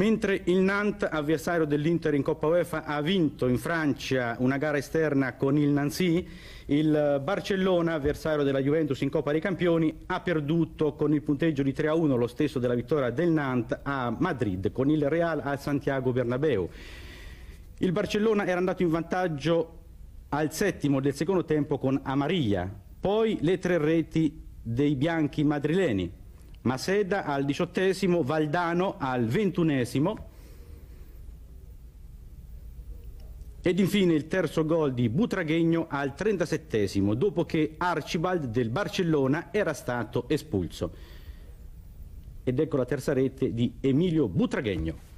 Mentre il Nantes, avversario dell'Inter in Coppa UEFA, ha vinto in Francia una gara esterna con il Nancy, il Barcellona, avversario della Juventus in Coppa dei Campioni, ha perduto con il punteggio di 3-1 lo stesso della vittoria del Nantes a Madrid con il Real a Santiago Bernabeu. Il Barcellona era andato in vantaggio al settimo del secondo tempo con Amarilla, poi le tre reti dei bianchi madrileni, Maseda al diciottesimo, Valdano al ventunesimo ed infine il terzo gol di Butraghegno al trentasettesimo dopo che Archibald del Barcellona era stato espulso. Ed ecco la terza rete di Emilio Butraghegno.